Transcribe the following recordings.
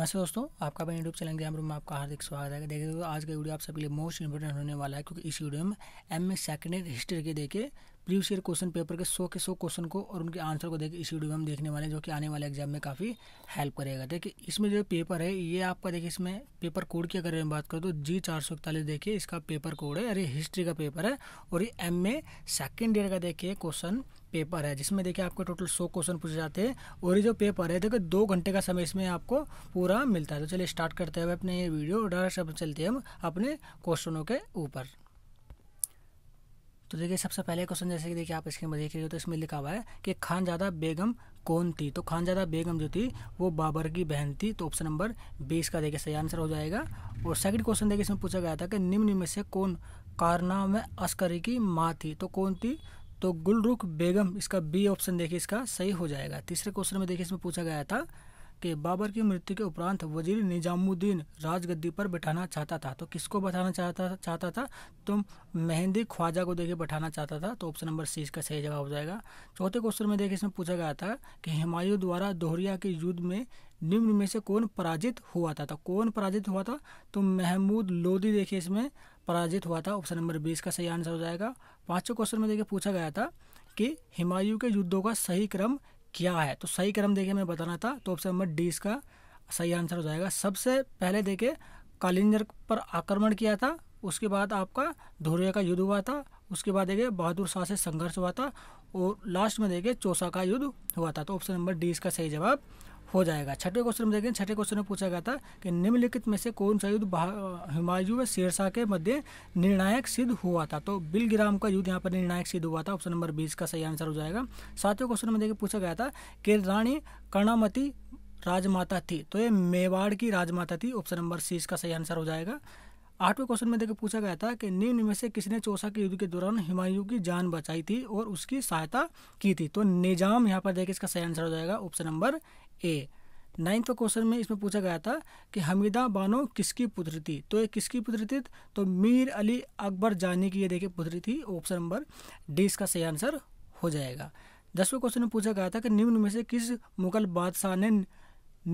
नमस्ते दोस्तों आपका अपने यूट्यूब चैनल ग्राम रूम में आपका हार्दिक स्वागत है देखिए दोस्तों आज का वीडियो आप सभी के लिए मोस्ट इंपॉर्टेंट होने वाला है क्योंकि इस वीडियो में एम ए सेकेंड हिस्ट्री के देखे प्रीवियस ईयर क्वेश्चन पेपर के सौ के सौ क्वेश्चन को और उनके आंसर को देख इसी वीडियो में हम देखने वाले हैं जो कि आने वाले एग्जाम में काफ़ी हेल्प करेगा देखिए इसमें जो पेपर है ये आपका देखिए इसमें पेपर कोड की अगर मैं बात करूँ तो जी चार सौ इकतालीस देखिए इसका पेपर कोड है अरे हिस्ट्री का पेपर है और ये एम ए सेकेंड ईयर का देखिए क्वेश्चन पेपर है जिसमें देखिए आपको टोटल सौ क्वेश्चन पूछे जाते हैं और ये जो पेपर है देखो दो घंटे का समय इसमें आपको पूरा मिलता है तो चलिए स्टार्ट करते हैं अपने ये वीडियो डायरेक्ट चलते हैं हम अपने क्वेश्चनों के ऊपर तो देखिए सबसे पहले क्वेश्चन जैसे कि देखिए आप इसके देख रहे हो तो इसमें लिखा हुआ है कि खानजादा बेगम कौन थी तो खानजादा बेगम जो थी वो बाबर की बहन थी तो ऑप्शन नंबर बीस का देखिए सही आंसर हो जाएगा और सेकंड क्वेश्चन देखिए इसमें पूछा गया था कि निम्न में से कौन कारना में अस्करी की माँ थी तो कौन थी तो गुलरुख बेगम इसका बी ऑप्शन देखिए इसका सही हो जाएगा तीसरे क्वेश्चन में देखिए इसमें पूछा गया था के बाबर की मृत्यु के उपरांत वजीर निजामुद्दीन राजगद्दी पर बैठाना चाहता था तो किसको बैठाना चाहता चाहता था तो मेहंदी ख्वाजा को देखिए बैठाना चाहता था तो ऑप्शन नंबर सी इसका सही जवाब हो जाएगा चौथे क्वेश्चन में देखिए इसमें पूछा गया था कि हिमायू द्वारा दोहरिया के युद्ध में निम्न में से कौन पराजित हुआ था तो कौन पराजित हुआ था तो महमूद लोदी देखिए इसमें पराजित हुआ था ऑप्शन नंबर बीस का सही आंसर हो जाएगा पाँचों क्वेश्चन में देखिए पूछा गया था कि हिमायू के युद्धों का सही क्रम क्या है तो सही क्रम देखे मैं बताना था तो ऑप्शन नंबर डी इसका सही आंसर हो जाएगा सबसे पहले देखे कालिंजर पर आक्रमण किया था उसके बाद आपका धोरिया का युद्ध हुआ था उसके बाद देखे बहादुर शाह से संघर्ष हुआ था और लास्ट में देखे चौसा का युद्ध हुआ था तो ऑप्शन नंबर डी इसका सही जवाब हो जाएगा छठे क्वेश्चन में देखें छठे क्वेश्चन में पूछा गया था कि निम्नलिखित में से कौन सा युद्ध हिमायु व शेरशाह के मध्य निर्णायक सिद्ध हुआ था तो बिलग्राम का युद्ध यहाँ पर निर्णायक सिद्ध हुआ था ऑप्शन नंबर बीस का सही आंसर हो जाएगा सातवें क्वेश्चन में देखिए पूछा गया था कि रानी कर्णामती राजमाता थी तो ये मेवाड़ की राजमाता थी ऑप्शन नंबर सी इसका सही आंसर हो जाएगा आठवें क्वेश्चन में देखिए पूछा गया था कि निम्न में से किसने चौसा के युद्ध के दौरान हिमायू की जान बचाई थी और उसकी सहायता की थी तो निजाम यहाँ पर देखिए इसका सही आंसर हो जाएगा option number A ninth question में इसमें पूछा गया था कि हमीदा बानो किसकी पुत्र थी तो ये किसकी पुत्र थी तो मीर अली अकबर जानी की ये देखिए पुत्री थी ऑप्शन नंबर डी इसका सही आंसर हो जाएगा दसवें क्वेश्चन में पूछा गया था कि निम्न में से किस मुगल बादशाह ने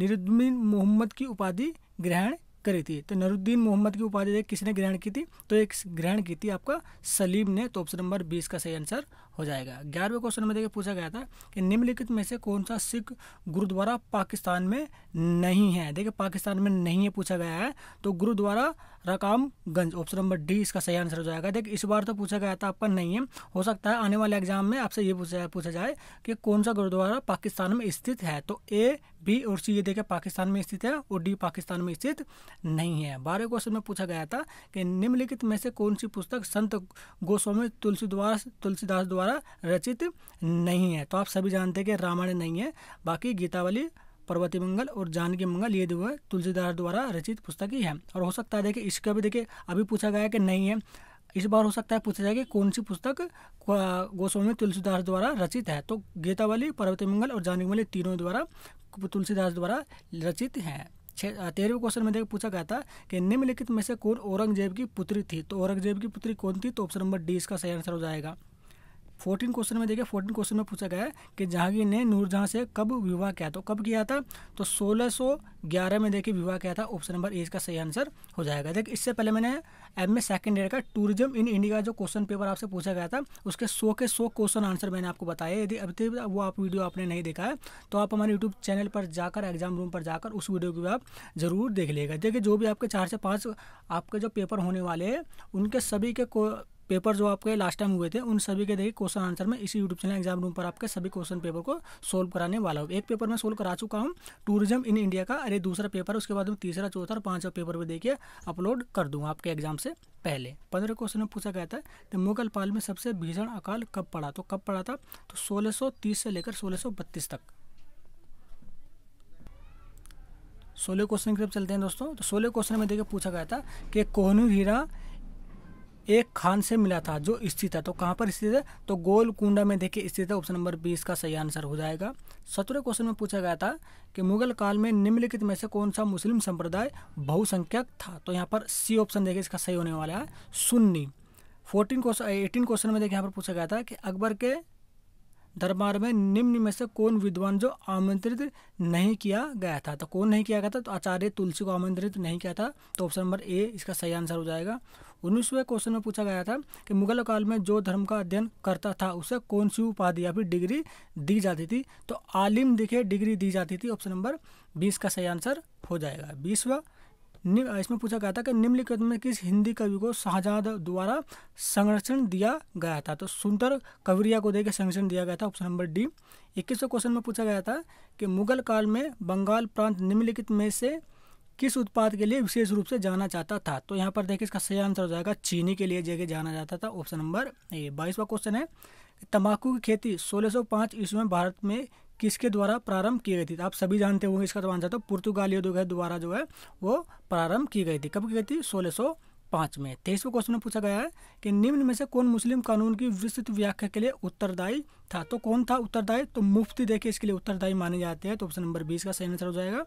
निरुद्दीन मोहम्मद की उपाधि ग्रहण करी थी तो नरुद्दीन मोहम्मद की उपाधि किसने ग्रहण की थी तो एक ग्रहण की थी आपका सलीम ने तो ऑप्शन नंबर बीस का सही आंसर हो जाएगा ग्यारहवें क्वेश्चन में देखिए पूछा गया था कि निम्नलिखित में से कौन सा सिख गुरुद्वारा पाकिस्तान में नहीं है देखिए पाकिस्तान में नहीं है पूछा गया है तो Gurudwara Rakabganj option number D इसका सही आंसर हो जाएगा देखिए इस बार तो पूछा गया था आपका नहीं है हो सकता है आने वाले एग्जाम में आपसे ये पूछा पूछा जाए कि कौन सा गुरुद्वारा पाकिस्तान में स्थित है तो ए बी और सी ये देखिए पाकिस्तान में स्थित है और डी पाकिस्तान में स्थित नहीं है बारहवें क्वेश्चन में पूछा गया था कि निम्नलिखित में से कौन सी पुस्तक संत गोस्वामी तुलसीदास तुलसीदास द्वारा द्वारा रचित नहीं है तो आप सभी जानते हैं कि रामायण नहीं है बाकी गीतावली पर्वती मंगल और जानकी मंगल ये दो तुलसीदास द्वारा रचित पुस्तक ही है और हो सकता है देखिए इसका भी देखिए अभी पूछा गया कि नहीं है इस बार हो सकता है पूछा जाए कि कौन सी पुस्तक गोस्वामी तुलसीदास द्वारा रचित है तो गीतावली पर्वती मंगल और जानकी मंगल तीनों द्वारा तुलसीदास द्वारा रचित हैं तेरहवें क्वेश्चन में देखिए पूछा गया था कि निम्नलिखित में से कौन औरंगजेब की पुत्री थी तो औरंगजेब की पुत्री कौन थी तो ऑप्शन नंबर डी इसका सही आंसर हो जाएगा फोर्टीन क्वेश्चन में देखिए फोर्टीन क्वेश्चन में पूछा गया है कि जहांगीर ने नूरजहाँ से कब विवाह किया तो कब किया था तो सोलह सौ ग्यारह में देखिए विवाह किया था ऑप्शन नंबर ए इसका सही आंसर हो जाएगा देखिए इससे पहले मैंने एम ए सेकेंड ईयर का टूरिज्म इन इंडिया जो क्वेश्चन पेपर आपसे पूछा गया था उसके सौ के सौ क्वेश्चन आंसर मैंने आपको बताया यदि अभी तक वो आप वीडियो आपने नहीं देखा है तो आप हमारे यूट्यूब चैनल पर जाकर एग्जाम रूम पर जाकर उस वीडियो को भी आप जरूर देख लेगा देखिए जो भी आपके चार से पाँच आपके जो पेपर होने वाले हैं उनके सभी के पेपर जो आपके लास्ट टाइम हुए थे उन सभी के देखिए क्वेश्चन आंसर में इसी यूट्यूब चैनल एग्जाम रूम पर आपके सभी क्वेश्चन पेपर को सोल्व कराने वाला हूँ एक पेपर मैं सोल्व करा चुका हूँ टूरिज्म इन इंडिया का अरे दूसरा पेपर उसके बाद में तीसरा चौथा और पाँचवा पेपर भी देखिए अपलोड कर दूँ आपके एग्जाम से पहले पंद्रह क्वेश्चन में पूछा गया था कि मुगल पाल में सबसे भीषण अकाल कब पड़ा तो कब पड़ा था तो सोलह से लेकर सोलह तक सोलह क्वेश्चन की तरफ चलते हैं दोस्तों तो सोलह क्वेश्चन में देखिए पूछा गया था कि कोहनू हीरा एक खान से मिला था जो स्थित है तो कहाँ पर स्थित है तो गोलकुंडा में देखिए स्थित है ऑप्शन नंबर बीस का सही आंसर हो जाएगा सत्रह क्वेश्चन में पूछा गया था कि मुगल काल में निम्नलिखित में से कौन सा मुस्लिम संप्रदाय बहुसंख्यक था तो यहाँ पर सी ऑप्शन देखिए इसका सही होने वाला है Sunni fourteen question eighteen question में देखिए यहाँ पर पूछा गया था कि अकबर के दरबार में निम्न में से कौन विद्वान जो आमंत्रित नहीं किया गया था तो कौन नहीं किया गया था तो आचार्य तुलसी को आमंत्रित नहीं किया था तो ऑप्शन नंबर ए इसका सही आंसर हो जाएगा उन्नीसवें क्वेश्चन में पूछा गया था कि मुगल काल में जो धर्म का अध्ययन करता था उसे कौन सी उपाधि या फिर डिग्री दी जाती थी तो आलिम दिखे डिग्री दी जाती थी ऑप्शन नंबर बीस का सही आंसर हो जाएगा बीसवा इसमें पूछा गया था कि निम्नलिखित में किस हिंदी कवि को शाहजहाँ द्वारा संरक्षण दिया गया था तो सुंदर कवरिया को देकर संरक्षण दिया गया था ऑप्शन नंबर डी इक्कीसवें क्वेश्चन में पूछा गया था कि मुगल काल में बंगाल प्रांत निम्नलिखित में से किस उत्पाद के लिए विशेष रूप से जाना जाता था तो यहाँ पर देखिए इसका सही आंसर हो जाएगा चीनी के लिए जगह जाना जाता था ऑप्शन नंबर ए बाईसवा क्वेश्चन है तंबाकू की खेती 1605 सौ ईस्वी में भारत में किसके द्वारा प्रारंभ की गई थी आप सभी जानते होंगे इसका तो आंसर तो पुर्तगालियों द्वारा जो है वो प्रारंभ की गई थी कब की गई थी सोलह सौ पाँच में तेईसवें तो क्वेश्चन में पूछा गया है कि निम्न में से कौन मुस्लिम कानून की विस्तृत व्याख्या के लिए उत्तरदायी था तो कौन था उत्तरदायी तो मुफ्ती देखिए इसके लिए उत्तरदायी माने जाते हैं तो ऑप्शन नंबर बीस का सही आंसर हो जाएगा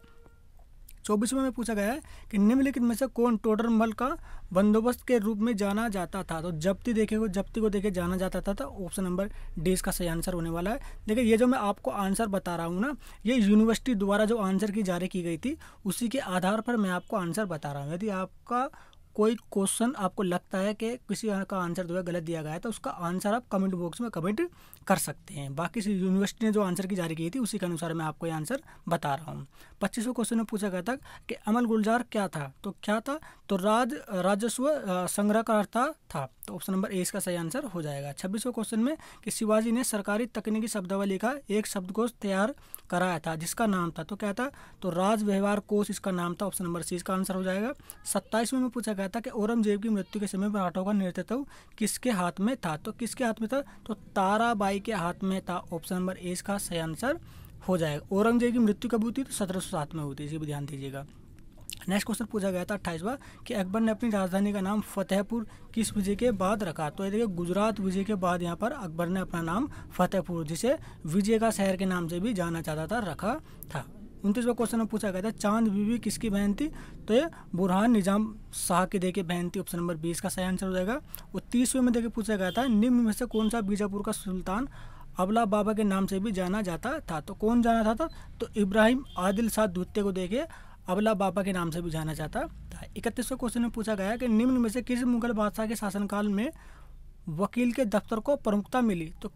चौबीसवें में पूछा गया है कि निम्नलिखित में से कौन मल का बंदोबस्त के रूप में जाना जाता था तो जब्ती देखेगा जब्ती को देखे जाना जाता था तो ऑप्शन नंबर डी इसका सही आंसर होने वाला है देखिए ये जो मैं आपको आंसर बता रहा हूँ ना ये यूनिवर्सिटी द्वारा जो आंसर की जारी की गई थी उसी के आधार पर मैं आपको आंसर बता रहा हूँ यदि आपका कोई क्वेश्चन आपको लगता है कि किसी का आंसर जो है गलत दिया गया है तो उसका आंसर आप कमेंट बॉक्स में कमेंट कर सकते हैं बाकी यूनिवर्सिटी ने जो आंसर की जारी की थी उसी के अनुसार मैं आपको ये आंसर बता रहा हूँ पच्चीसवें क्वेश्चन में पूछा गया था कि अमल गुलजार क्या था तो क्या था तो राज राजस्व संग्रहकर्ता था तो ऑप्शन नंबर ए इसका सही आंसर हो जाएगा छब्बीसवें क्वेश्चन में कि शिवाजी ने सरकारी तकनीकी शब्दावली का एक शब्दकोश तैयार कराया था जिसका नाम था तो क्या था तो राज व्यवहार कोष इसका नाम था ऑप्शन नंबर सी इसका आंसर हो जाएगा सत्ताईसवें में पूछा गया था कि औरंगजेब की मृत्यु के समय मराठों का नेतृत्व किसके हाथ में था तो किसके हाथ में था तो ताराबाई के हाथ में था ऑप्शन नंबर ए इसका सही आंसर हो जाएगा औरंगजेब की मृत्यु कब हुई थी तो सत्रह में हुई थी इसी पर ध्यान दीजिएगा नेक्स्ट क्वेश्चन पूछा गया था अट्ठाईसवा कि अकबर ने अपनी राजधानी का नाम फतेहपुर किस विजय के बाद रखा तो ये देखिए गुजरात विजय के बाद यहाँ पर अकबर ने अपना नाम फतेहपुर जिसे विजय का शहर के नाम से भी जाना चाहता था रखा था उनतीसवा क्वेश्चन में पूछा गया था चांद बीबी किसकी बहन थी तो ये बुरहान निजाम शाह की देखे बहन थी ऑप्शन नंबर बीस का सही आंसर हो जाएगा और तीसवें में देखे पूछा गया था निम्न में से कौन सा बीजापुर का सुल्तान अबला बाबा के नाम से भी जाना जाता था तो कौन जाना था, था? तो इब्राहिम आदिल शाह द्वितीय को देखे अबला बाबा के नाम से भी जाना जाता था तो इकतीसवें क्वेश्चन में पूछा गया कि निम्न में से किस मुगल बादशाह के शासनकाल में वकील के दफ्तर को प्रमुखता मिली तो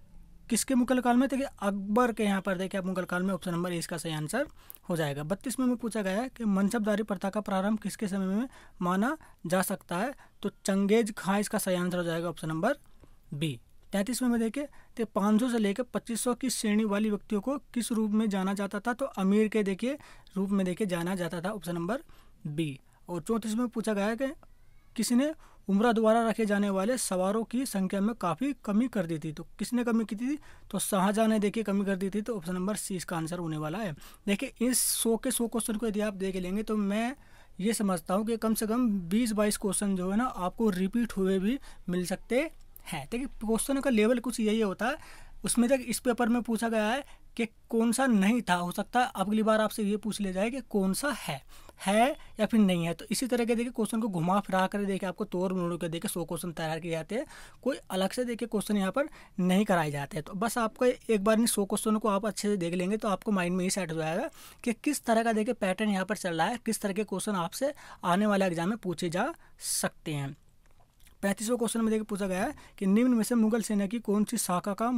किसके मुगल काल में देखिए अकबर के यहाँ पर देखिए आप मुगल काल में ऑप्शन नंबर ए इसका सही आंसर हो जाएगा बत्तीसवें में पूछा गया है कि मनसबदारी प्रथा का प्रारंभ किसके समय में माना जा सकता है तो चंगेज खां इसका सही आंसर हो जाएगा ऑप्शन नंबर बी तैंतीस में देखे तो पाँच सौ से लेकर पच्चीस सौ की श्रेणी वाली व्यक्तियों को किस रूप में जाना जाता था तो अमीर के देखिए रूप में देखे जाना जाता था ऑप्शन नंबर बी और चौंतीस में पूछा गया कि किसी ने उम्र द्वारा रखे जाने वाले सवारों की संख्या में काफ़ी कमी कर दी थी तो किसने कमी की थी तो शाहजहाँ ने देखिए कमी कर दी थी तो ऑप्शन नंबर सी इसका आंसर होने वाला है देखिए इस सौ के सौ क्वेश्चन को यदि आप देख लेंगे तो मैं ये समझता हूँ कि कम से कम बीस बाईस क्वेश्चन जो है ना आपको रिपीट हुए भी मिल सकते है देखिए क्वेश्चन का लेवल कुछ यही होता है उसमें जब इस पेपर में पूछा गया है कि कौन सा नहीं था हो सकता है अगली बार आपसे ये पूछ लिया जाए कि कौन सा है है या फिर नहीं है तो इसी तरह के देखिए क्वेश्चन को घुमा फिरा कर देखिए आपको तोड़ मोड़ के देखिए सौ क्वेश्चन तैयार किए जाते हैं कोई अलग से देखिए क्वेश्चन यहाँ पर नहीं कराए जाते हैं तो बस आपको एक बार इन सौ क्वेश्चन को आप अच्छे से देख लेंगे तो आपको माइंड में ही सेट हो जाएगा कि किस तरह का देखिए पैटर्न यहाँ पर चल रहा है किस तरह के क्वेश्चन आपसे आने वाले एग्जाम में पूछे जा सकते हैं पैंतीसवें क्वेश्चन में देखिए पूछा गया है कि निम्न में से मुगल सेना की कौन सी शाखा का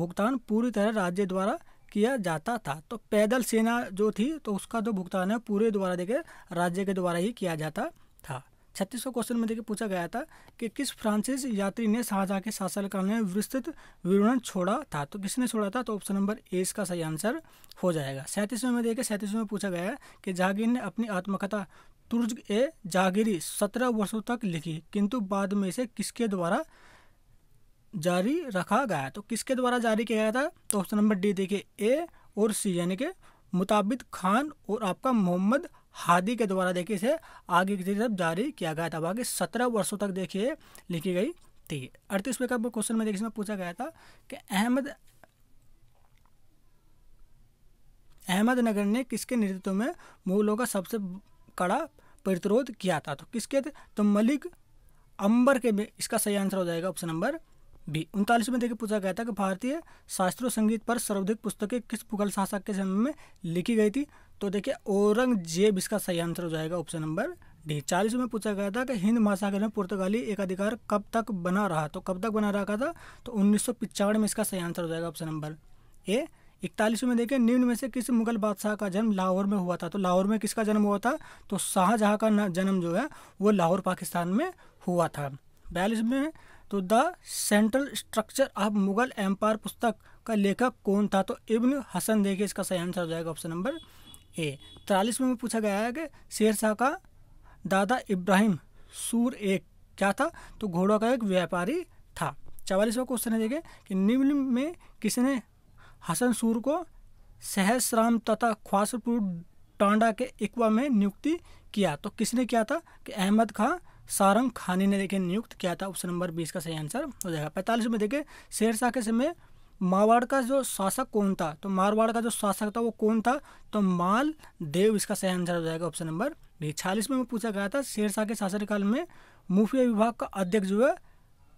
भुगतान पूरी तरह राज्य द्वारा किया जाता था तो पैदल सेना जो थी तो उसका जो भुगतान है पूरे द्वारा देखे राज्य के द्वारा ही किया जाता था छत्तीसवें क्वेश्चन में देखिए पूछा गया था कि किस फ्रांसिस यात्री ने शाहजहाँ के शासनकाल में विस्तृत विवरण छोड़ा था तो किसने छोड़ा था तो ऑप्शन नंबर ए इसका सही आंसर हो जाएगा सैंतीसवें में देखिए सैंतीसवें में पूछा गया है कि जहांगीर ने अपनी आत्मकथा तुर्ज ए जागिरी सत्रह वर्षों तक लिखी किंतु बाद में इसे किसके द्वारा जारी रखा गया तो किसके द्वारा जारी किया गया था तो ऑप्शन नंबर डी देखिए ए और सी यानी के मुताबिद खान और आपका मोहम्मद हादी के द्वारा देखिए इसे आगे की तरफ जारी किया गया था बाकी सत्रह वर्षों तक देखिए लिखी गई थी अड़तीसवें का क्वेश्चन में देखिए इसमें पूछा गया था कि अहमद अहमदनगर ने किसके नेतृत्व में मुगलों का सबसे कड़ा प्रतिरोध किया था तो किसके थे तो मलिक अंबर के इसका सही आंसर हो जाएगा ऑप्शन नंबर बी उनतालीस में देखिए पूछा गया था कि भारतीय शास्त्रीय संगीत पर सर्वाधिक पुस्तकें किस मुगल शासक के समय में लिखी गई थी तो देखिए औरंगजेब इसका सही आंसर हो जाएगा ऑप्शन नंबर डी चालीस में पूछा गया था कि हिंद महासागर में पुर्तगाली एकाधिकार कब तक बना रहा तो कब तक बना रखा था तो उन्नीस में इसका सही आंसर हो जाएगा ऑप्शन नंबर ए में देखिए निम्न में से किस मुगल बादशाह का जन्म लाहौर में हुआ था तो लाहौर में किसका जन्म हुआ था तो शाहजहाँ का जन्म जो है वो लाहौर पाकिस्तान में हुआ था बयालीस में तो the central structure of Mughal empire पुस्तक का लेखक कौन था तो इब्न हसन देखिए इसका सही आंसर हो जाएगा ऑप्शन नंबर ए तिरालीसवें में पूछा गया है कि शेरशाह का दादा इब्राहिम सूर एक क्या था तो घोड़ों का एक व्यापारी था चवालीसवा क्वेश्चन है देखिए कि निम्न में किसने हसन सूर को सहस्राम तथा ख्वासपुर टांडा के इकवा में नियुक्ति किया तो किसने किया था कि अहमद खां सारंग खानी ने देखिए नियुक्त किया था ऑप्शन नंबर बीस का सही आंसर हो जाएगा पैंतालीस में देखिए शेरशाह के समय मारवाड़ का जो शासक कौन था तो मारवाड़ का जो शासक था वो कौन था तो माल देव इसका सही आंसर हो जाएगा ऑप्शन नंबर बीस छियालीस में पूछा गया था शेरशाह के शासनकाल में मुफिया विभाग का अध्यक्ष जो है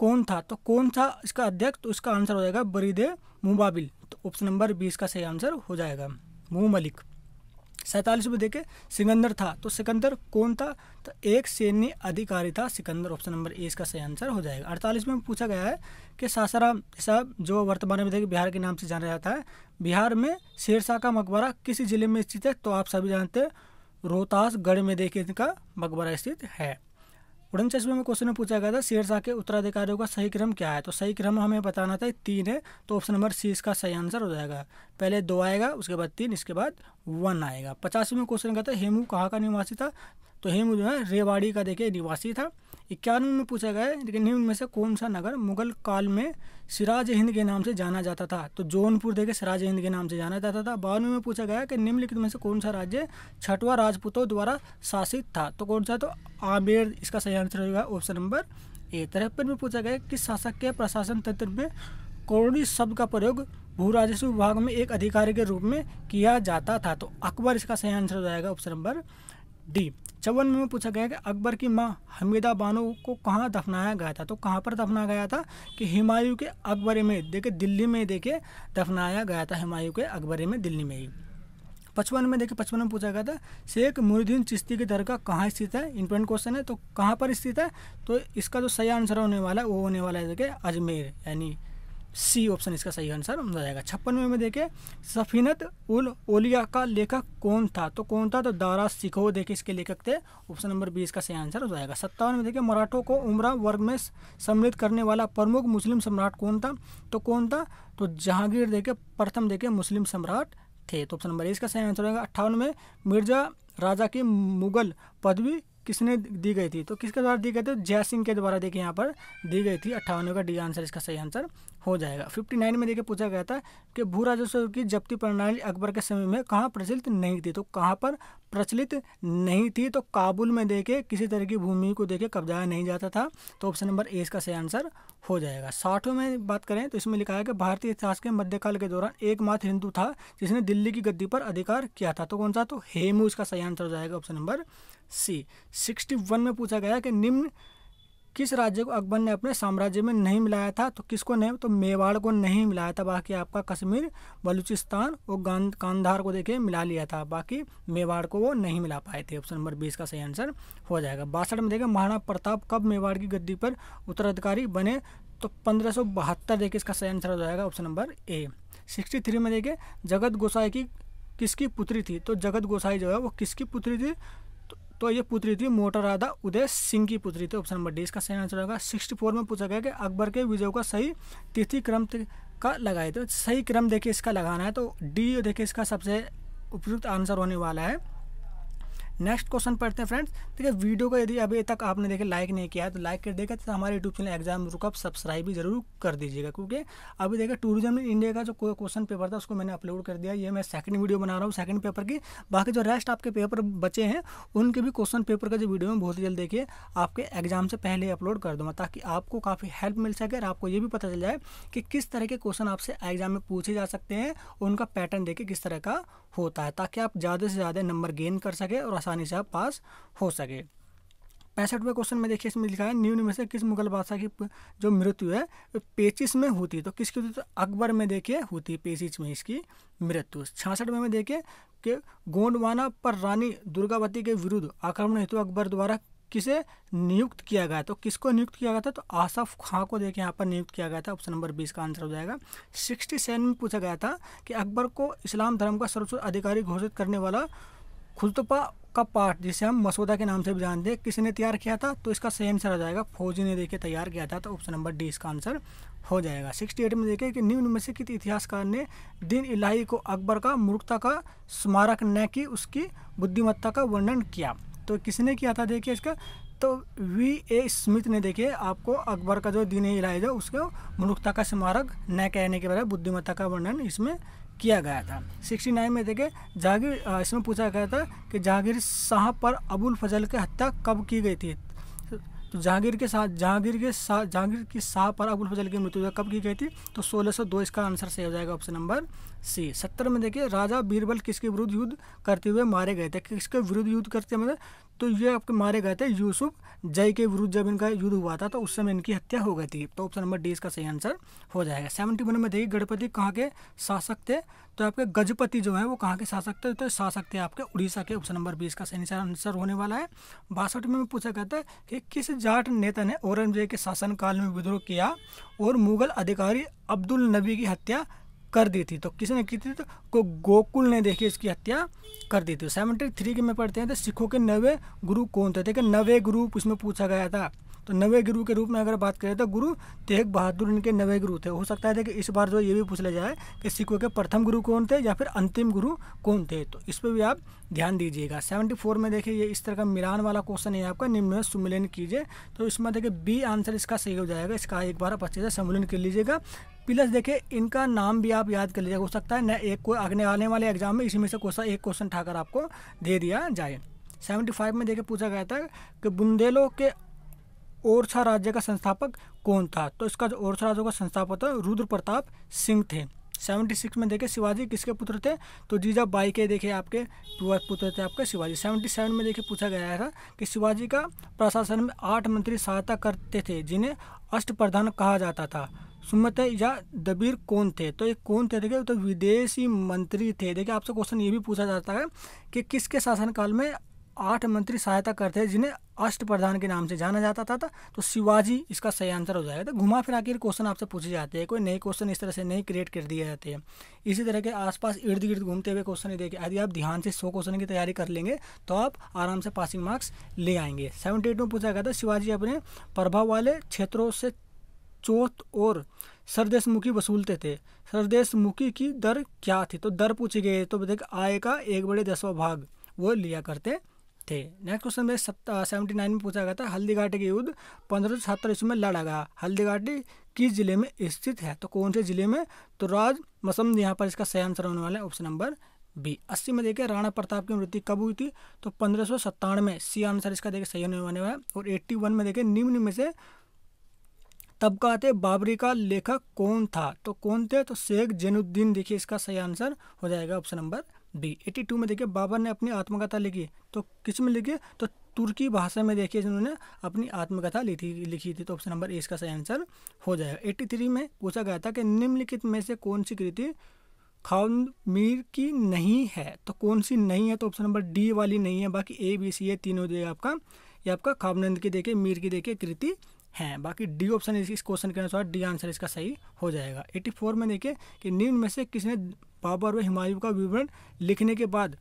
कौन था तो कौन था इसका अध्यक्ष तो उसका आंसर हो जाएगा बरीदे मुबाबिल तो ऑप्शन नंबर बीस का सही आंसर हो जाएगा मुँह मलिक सैंतालीस में देखे सिकंदर था तो सिकंदर कौन था तो एक सैन्य अधिकारी था सिकंदर ऑप्शन नंबर ए इसका सही आंसर हो जाएगा अड़तालीस में पूछा गया है कि सासाराम साहब जो वर्तमान में देखे बिहार के नाम से जाना जाता है बिहार में शेरशाह का मकबरा किस जिले में स्थित है तो आप सभी जानते हैं रोहतासगढ़ में देखिए इनका मकबरा स्थित है उनचासवें में क्वेश्चन में पूछा गया था शेरशाह के उत्तराधिकारियों का सही क्रम क्या है तो सही क्रम हमें बताना था तीन है तो ऑप्शन नंबर सी इसका सही आंसर हो जाएगा पहले दो आएगा उसके बाद तीन इसके बाद वन आएगा पचासवें में क्वेश्चन कहता है हेमू कहाँ का निवासी था तो हेमू जो है रेवाड़ी का देखिए निवासी था इक्यानवे में पूछा गया है लेकिन में से कौन सा नगर मुगल काल में सिराज हिंद के नाम से जाना जाता था तो जौनपुर देखे सिराज हिंद के नाम से जाना जाता था बानवे में पूछा गया कि निम्नलिखित में से कौन सा राज्य छठवा राजपूतों द्वारा शासित था तो कौन सा तो आमेर इसका सही आंसर होगा ऑप्शन नंबर ए तिरपन में पूछा गया कि शासक के प्रशासन तंत्र में कौड़ी शब्द का प्रयोग भू राजस्व विभाग में एक अधिकारी के रूप में किया जाता था तो अकबर इसका सही आंसर हो जाएगा ऑप्शन नंबर डी चौवन में पूछा गया कि अकबर की माँ हमीदा बानो को कहाँ दफनाया गया था तो कहाँ पर दफनाया गया था कि हिमायू के अकबर में देखे दिल्ली में देखे दफनाया गया था हिमायू के अकबर में दिल्ली में ही पचपन में देखिए पचपन में पूछा गया था शेख मुरुद्दीन चिश्ती की दरगाह कहाँ स्थित है इंपोर्टेंट क्वेश्चन है तो कहाँ पर स्थित है तो इसका जो सही आंसर होने वाला है वो होने वाला है देखिए अजमेर यानी सी ऑप्शन इसका सही आंसर हो जाएगा छप्पनवे में देखे सफीनत उल ओलिया का लेखक कौन था तो कौन था तो दारा सिखो देखे इसके लेखक थे ऑप्शन नंबर बी इसका सही आंसर हो जाएगा सत्तावन में देखे मराठों को उमरा वर्ग में सम्मिलित करने वाला प्रमुख मुस्लिम सम्राट कौन था तो कौन था तो जहांगीर देखे प्रथम देखे मुस्लिम सम्राट थे तो ऑप्शन नंबर ए इसका सही आंसर होगा अट्ठावन में मिर्जा राजा की मुगल पदवी किसने दी गई थी तो किसके द्वारा दी गई थी तो जय सिंह के द्वारा देखिए यहाँ पर दी गई थी अट्ठावनवे का डी आंसर इसका सही आंसर हो जाएगा फिफ्टी नाइन में देखिए पूछा गया था कि भू राजस्व की जब्ती प्रणाली अकबर के समय में कहाँ प्रचलित नहीं थी तो कहाँ पर प्रचलित नहीं थी तो काबुल में देखे किसी तरह की भूमि को देखे कब्जाया नहीं जाता था तो ऑप्शन नंबर ए इसका सही आंसर हो जाएगा साठों में बात करें तो इसमें लिखा है कि भारतीय इतिहास के मध्यकाल के दौरान एकमात्र हिंदू था जिसने दिल्ली की गद्दी पर अधिकार किया था तो कौन सा तो हेमू इसका सही आंसर हो जाएगा option number C sixty one में पूछा गया कि निम्न किस राज्य को अकबर ने अपने साम्राज्य में नहीं मिलाया था तो किसको नहीं तो मेवाड़ को नहीं मिलाया था बाकी आपका कश्मीर बलूचिस्तान और कांधार को देखिए मिला लिया था बाकी मेवाड़ को वो नहीं मिला पाए थे ऑप्शन नंबर बीस का सही आंसर हो जाएगा बासठ में देखें महाराणा प्रताप कब मेवाड़ की गद्दी पर उत्तराधिकारी बने तो पंद्रह सौ बहत्तर देखिए इसका सही आंसर हो जाएगा option number A sixty three में देखें जगत गोसाई की किसकी पुत्री थी तो जगत गोसाई जो है वो किसकी पुत्री थी तो ये पुत्री थी मोटर राधा उदय सिंह की पुत्री थी ऑप्शन नंबर डी इसका सही आंसर होगा सिक्सटी फोर में पूछा गया कि अकबर के विजय का सही तिथि क्रम का लगाए तो सही क्रम देखिए इसका लगाना है तो डी देखिए इसका सबसे उपयुक्त आंसर होने वाला है नेक्स्ट क्वेश्चन पढ़ते हैं फ्रेंड्स देखिए वीडियो को यदि अभी तक आपने देखे लाइक नहीं किया तो लाइक कर देगा तो हमारे यूट्यूब चैनल एग्जाम रुकअप सब्सक्राइब भी जरूर कर दीजिएगा क्योंकि अभी देखिए टूरिज्म इन इंडिया का जो क्वेश्चन पेपर था उसको मैंने अपलोड कर दिया ये मैं सेकंड वीडियो बना रहा हूँ सेकंड पेपर की बाकी जो रेस्ट आपके पेपर बचे हैं उनके भी क्वेश्चन पेपर का जो वीडियो में बहुत ही जल्द देखिए आपके एग्जाम से पहले अपलोड कर दूंगा ताकि आपको काफ़ी हेल्प मिल सके और आपको ये भी पता चल जाए कि किस तरह के क्वेश्चन आपसे एग्जाम में पूछे जा सकते हैं उनका पैटर्न देखे किस तरह का होता है ताकि आप ज़्यादा से ज़्यादा नंबर गेन कर सके और आसानी से आप पास हो सके पैंसठवें क्वेश्चन में देखिए इसमें लिखा है न्यू में से किस मुगल बादशाह की जो मृत्यु है पेचिस में होती है तो किसकी होती तो अकबर में देखिए होती है पेचिस में इसकी मृत्यु छियासठवें में देखिए कि गोंडवाना पर रानी दुर्गावती के विरुद्ध आक्रमण हेतु अकबर द्वारा किसे नियुक्त किया गया तो किसको नियुक्त किया गया था तो आसफ खां को देखिए यहाँ पर नियुक्त किया गया था ऑप्शन नंबर बीस का आंसर हो जाएगा सिक्सटी सेवन में पूछा गया था कि अकबर को इस्लाम धर्म का सर्वोच्च अधिकारी घोषित करने वाला खुलतपा का पाठ जिसे हम मसौदा के नाम से भी जानते हैं किसने तैयार किया था तो इसका सही आंसर आ जाएगा फौजी ने देखे तैयार किया था तो ऑप्शन नंबर डी इसका आंसर हो जाएगा सिक्सटी एट में देखें कि निम्न में से किस इतिहासकार ने दिन इलाही को अकबर का मूर्खता का स्मारक न कि उसकी बुद्धिमत्ता का वर्णन किया तो किसने किया था देखिए इसका तो वी ए स्मिथ ने देखिए आपको अकबर का जो दीन इलाज है उसको मनुखता का स्मारक न कहने के बारे में बुद्धिमत्ता का वर्णन इसमें किया गया था 69 में देखे जागीर इसमें पूछा गया था कि जागीर शाह पर अबुल फजल की हत्या कब की गई थी तो जहांगीर के साथ जहांगीर के साथ जहांगीर की शाह पर अबुल फजल की मृत्यु कब की गई थी तो सोलह सौ दो इसका आंसर सही हो जाएगा ऑप्शन नंबर सी सत्तर में देखिए राजा बीरबल किसके विरुद्ध युद्ध करते हुए मारे गए थे किसके विरुद्ध युद्ध करते मतलब तो ये आपके मारे गए थे यूसुफ जय के विरुद्ध जब इनका युद्ध हुआ था तो उस समय इनकी हत्या हो गई थी तो ऑप्शन नंबर डी इसका सही आंसर हो जाएगा सेवेंटी वन में देखिए गणपति कहाँ के शासक थे तो आपके गजपति जो है वो कहाँ के शासक थे तो शासक थे आपके उड़ीसा के ऑप्शन नंबर बीस का सही आंसर होने वाला है बासठ में पूछा गया था कि किस जाट नेता ने औरंगजेब के शासनकाल में विद्रोह किया और मुगल अधिकारी अब्दुल नबी की हत्या कर दी थी तो किसने की थी तो गोकुल ने देखिए इसकी हत्या कर दी थी सेवेंटी थ्री के में पढ़ते हैं तो सिखों के नवे गुरु कौन थे देखिए नवे गुरु उसमें पूछा गया था तो नवे गुरु के रूप में अगर बात करें तो गुरु तेग बहादुर इनके नवे गुरु थे हो सकता है कि इस बार जो ये भी पूछ लिया जाए कि सिखों के प्रथम गुरु कौन थे या फिर अंतिम गुरु कौन थे तो इस पर भी आप ध्यान दीजिएगा सेवेंटी फोर में देखिए ये इस तरह का मिलान वाला क्वेश्चन है आपका निम्न में सुमिलन कीजिए तो इसमें देखिए बी आंसर इसका सही हो जाएगा इसका एक बार आप अच्छे से सम्मिलन कर लीजिएगा प्लस देखिए इनका नाम भी आप याद कर लीजिएगा हो सकता है न एक कोई आगने आने वाले एग्जाम में इसी में से क्वेश्चन एक क्वेश्चन ठाकर आपको दे दिया जाए सेवेंटी फाइव में देखिए पूछा गया था कि बुंदेलों के ओरछा राज्य का संस्थापक कौन था तो इसका जो ओरछा राज्य का संस्थापक था रुद्र प्रताप सिंह थे सेवेंटी सिक्स में देखे शिवाजी किसके पुत्र थे तो जीजा बाई के देखे आपके पुत्र थे आपके शिवाजी 77 सेवन में देखे पूछा गया था कि शिवाजी का प्रशासन में आठ मंत्री सहायता करते थे जिन्हें अष्ट प्रधान कहा जाता था सुमत या दबीर कौन थे तो ये कौन थे देखिए तो विदेशी मंत्री थे देखिए आपसे क्वेश्चन ये भी पूछा जाता है कि किसके शासनकाल में आठ मंत्री सहायता करते हैं जिन्हें अष्ट प्रधान के नाम से जाना जाता था, था तो शिवाजी इसका सही आंसर हो जाएगा तो घुमा फिरा के क्वेश्चन आपसे पूछे जाते हैं कोई नए क्वेश्चन इस तरह से नहीं क्रिएट कर दिए जाते हैं इसी तरह के आसपास इर्द गिर्द घूमते हुए क्वेश्चन देखे यदि आप ध्यान से सौ क्वेश्चन की तैयारी कर लेंगे तो आप आराम से पासिंग मार्क्स ले आएंगे सेवेंटी में पूछा गया था शिवाजी अपने प्रभाव वाले क्षेत्रों से चौथ और सरदेशमुखी वसूलते थे सरदेशमुखी की दर क्या थी तो दर पूछी गई तो देख आय का एक बड़े दसवा भाग वो लिया करते थे नेक्स्ट क्वेश्चन में सेवेंटी नाइन में पूछा गया था हल्दीघाटी के युद्ध पंद्रह सौ सत्तर ईस्वी में लड़ा गया हल्दीघाटी किस जिले में स्थित है तो कौन से जिले में तो राज मसम यहाँ पर इसका सही आंसर होने वाला है ऑप्शन नंबर बी अस्सी में देखिए राणा प्रताप की मृत्यु कब हुई थी तो पंद्रह सौ सत्तानवे सी आंसर इसका देखिए सही होने वाला है और एट्टी वन में देखिए निम्न में से तब थे बाबरी का लेखक कौन था तो कौन थे तो शेख जैनुद्दीन देखिए इसका सही आंसर हो जाएगा option number B eighty two में देखिए बाबर ने अपनी आत्मकथा लिखी तो किस में लिखी तो तुर्की भाषा में देखिए जिन्होंने अपनी आत्मकथा लिखी लिखी थी तो ऑप्शन नंबर ए इसका सही आंसर हो जाएगा एट्टी थ्री में पूछा गया था कि निम्नलिखित में से कौन सी कृति खाउन मीर की नहीं है तो कौन सी नहीं है तो ऑप्शन नंबर डी वाली नहीं है बाकी ए बी सी ए तीनों जो आपका ये आपका खाबनंद की देखिए मीर की देखिए कृति हैं बाकी डी ऑप्शन इस क्वेश्चन के अनुसार डी आंसर इसका सही हो जाएगा 84 में देखिए कि निम्न में से किसने बाबर व हुमायूं का विवरण लिखने के बाद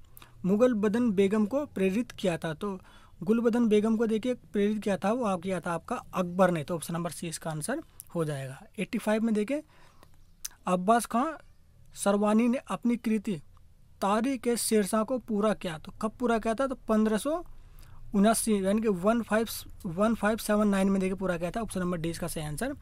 मुगल बदन बेगम को प्रेरित किया था तो गुलबदन बेगम को देखिए प्रेरित किया था वो आप किया था आपका अकबर ने तो ऑप्शन नंबर सी इसका आंसर हो जाएगा 85 में देखें अब्बास खां सरवानी ने अपनी कृति तारी के शेरशाह को पूरा किया तो कब पूरा किया था तो पंद्रह उनासी यानी कि one five one five seven nine में देखिए पूरा क्या था ऑप्शन नंबर डी इसका सही आंसर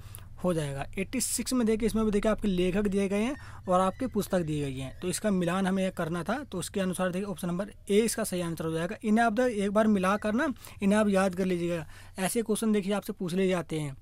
हो जाएगा एट्टी सिक्स में देखिए इसमें भी देखिए आपके लेखक दिए गए हैं और आपके पुस्तक दिए गई हैं तो इसका मिलान हमें करना था तो उसके अनुसार देखिए ऑप्शन नंबर ए इसका सही आंसर हो जाएगा इन्हें आप एक बार मिला करना इन्हें आप याद कर लीजिएगा ऐसे क्वेश्चन देखिए आपसे पूछ ले जाते हैं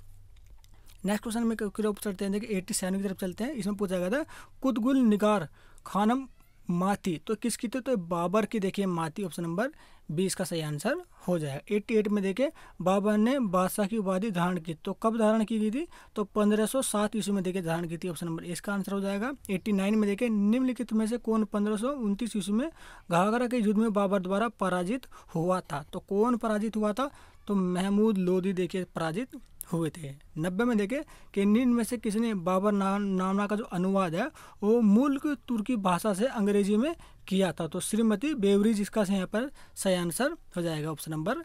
नेक्स्ट क्वेश्चन में किस तरफ चलते हैं देखिए एट्टी सेवन की तरफ चलते हैं इसमें पूछा गया था कुतगुल निगार खानम माती तो किसकी थी तो, तो बाबर की देखिए माती ऑप्शन नंबर बीस का सही आंसर हो जाएगा एट्टी एट में देखे बाबर ने बादशाह की उपाधि धारण की तो कब धारण की गई थी तो पंद्रह सौ सात ईस्वी में देखे धारण की थी ऑप्शन नंबर इसका आंसर हो जाएगा एट्टी नाइन में देखे निम्नलिखित में से कौन पंद्रह सौ उनतीस ईस्वी में घाघरा के युद्ध में बाबर द्वारा पराजित हुआ था तो कौन पराजित हुआ था तो महमूद लोधी देखिए पराजित हुए थे नब्बे में देखे कि निन्न में से किसी ने बाबर नाम नामना का जो अनुवाद है वो मूल तुर्की भाषा से अंग्रेजी में किया था तो श्रीमती बेवरीज इसका यहाँ पर सही आंसर हो जाएगा option number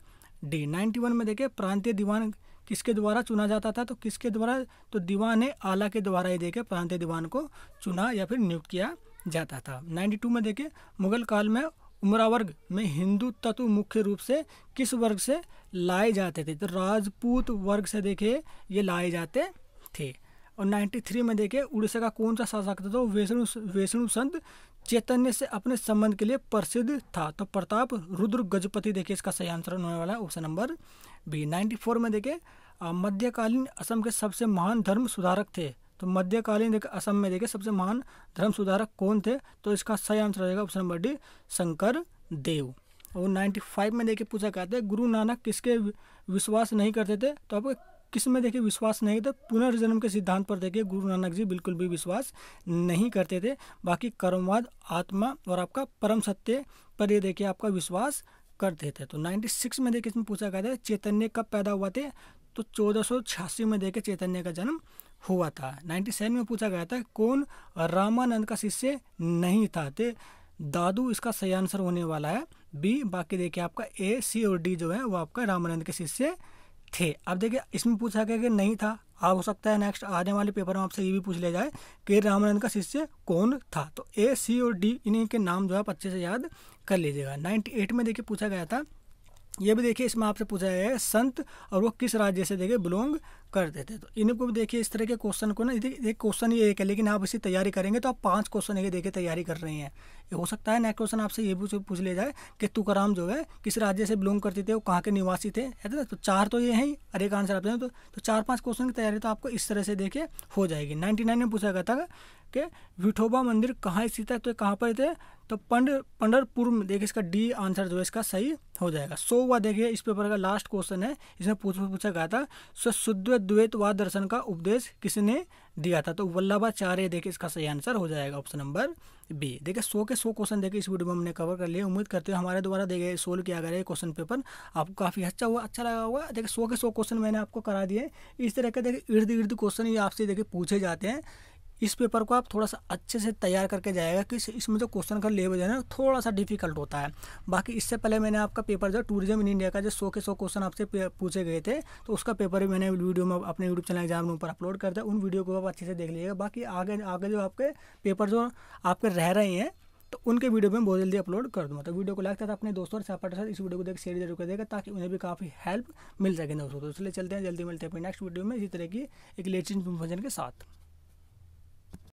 D ninety one में देखे प्रांतीय दीवान किसके द्वारा चुना जाता था तो किसके द्वारा तो दीवान आला के द्वारा ही देखे प्रांतीय दीवान को चुना या फिर नियुक्त किया जाता था 92 में देखें मुगल काल में उम्र वर्ग में हिंदू तत्व मुख्य रूप से किस वर्ग से लाए जाते थे तो राजपूत वर्ग से देखे ये लाए जाते थे और 93 में देखे उड़ीसा का कौन सा शासक था तो वैष्णु वैष्णु संत चैतन्य से अपने संबंध के लिए प्रसिद्ध था तो प्रताप रुद्र गजपति देखे इसका सही आंसर होने वाला है ऑप्शन नंबर बी 94 में देखे मध्यकालीन असम के सबसे महान धर्म सुधारक थे तो मध्यकालीन देखे असम में देखे सबसे महान धर्म सुधारक कौन थे तो इसका सही आंसर रहेगा option number D Shankar Dev और नाइन्टी फाइव में देखिए पूछा कहते हैं गुरु नानक किसके विश्वास नहीं करते थे तो आप किस में देखिए विश्वास नहीं था पुनर्जन्म के सिद्धांत पर देखिए गुरु नानक जी बिल्कुल भी विश्वास नहीं करते थे बाकी कर्मवाद आत्मा और आपका परम सत्य पर ये देखिए आपका विश्वास करते थे तो 96 में देखिए इसमें पूछा गया था चैतन्य कब पैदा हुआ थे तो चौदह में देखिए चैतन्य का जन्म हुआ था 97 में पूछा गया था कौन रामानंद का शिष्य नहीं था तो दादू इसका सही आंसर होने वाला है बी बाकी देखिए आपका ए सी और डी जो है वो आपका रामानंद के शिष्य थे अब देखिए इसमें पूछा गया कि नहीं था अब हो सकता है नेक्स्ट आने वाले पेपर में आपसे ये भी पूछ लिया जाए कि रामानंद का शिष्य कौन था तो ए सी और डी इन्हीं के नाम जो है आप अच्छे से याद कर लीजिएगा 98 में देखिए पूछा गया था ये भी देखिए इसमें आपसे पूछा गया है संत और वो किस राज्य से देखे बिलोंग करते थे तो इनको भी देखिए इस तरह के क्वेश्चन को ना एक क्वेश्चन ये एक है लेकिन आप इसी तैयारी करेंगे तो आप पांच क्वेश्चन ये देखे तैयारी कर रहे हैं ये हो सकता है नेक्स्ट क्वेश्चन आपसे ये भी पूछ लिया जाए कि तुकाराम जो है किस राज्य से बिलोंग करते थे वो कहाँ के निवासी थे है ना तो चार तो ये हैं और एक आंसर आप दें तो, तो चार पाँच क्वेश्चन की तैयारी तो आपको इस तरह से देखे हो जाएगी नाइन्टी में पूछा गया था कि विठोबा मंदिर कहाँ स्थित है तो कहाँ पर थे तो पंड पंडरपुर में देखिए इसका डी आंसर जो है इसका सही हो जाएगा सो हुआ देखिए इस पेपर का लास्ट क्वेश्चन है इसमें पूछ पूछा गया था सो शुद्ध दर्शन का उपदेश किसने दिया था तो वल्लभाचार्य देखिए इसका सही आंसर हो जाएगा ऑप्शन नंबर बी देखिए सौ के सौ क्वेश्चन देखिए इस वीडियो में हमने कवर कर लिए उम्मीद करते हैं हमारे द्वारा देखिए सोल्व किया गया क्वेश्चन पेपर आपको काफ़ी अच्छा हुआ अच्छा लगा हुआ देखिए सौ के सौ क्वेश्चन मैंने आपको करा दिए इस तरह के देखिए इर्द गिर्द क्वेश्चन ये आपसे देखिए पूछे जाते हैं इस पेपर को आप थोड़ा सा अच्छे से तैयार करके जाएगा कि इसमें जो क्वेश्चन का लेवल है ना थोड़ा सा डिफिकल्ट होता है बाकी इससे पहले मैंने आपका पेपर जो टूरिज्म इन इंडिया का जो सौ के सौ क्वेश्चन आपसे पूछे गए थे तो उसका पेपर भी मैंने वीडियो में अपने यूट्यूब चैनल एग्जाम रूम पर अपलोड करता है उन वीडियो को आप अच्छे से देख लीजिएगा बाकी आगे आगे जो आपके पेपर जो आपके रह रहे हैं तो उनके वीडियो में बहुत जल्दी अपलोड कर दूँगा तो वीडियो को लाइक था अपने दोस्तों और सापाटों साथ इस वीडियो को देख शेयर जरूर कर देगा ताकि उन्हें भी काफ़ी हेल्प मिल सके दोस्तों तो इसलिए चलते हैं जल्दी मिलते हैं नेक्स्ट वीडियो में इसी तरह की एक लेटेस्ट इन्फॉर्मेशन के साथ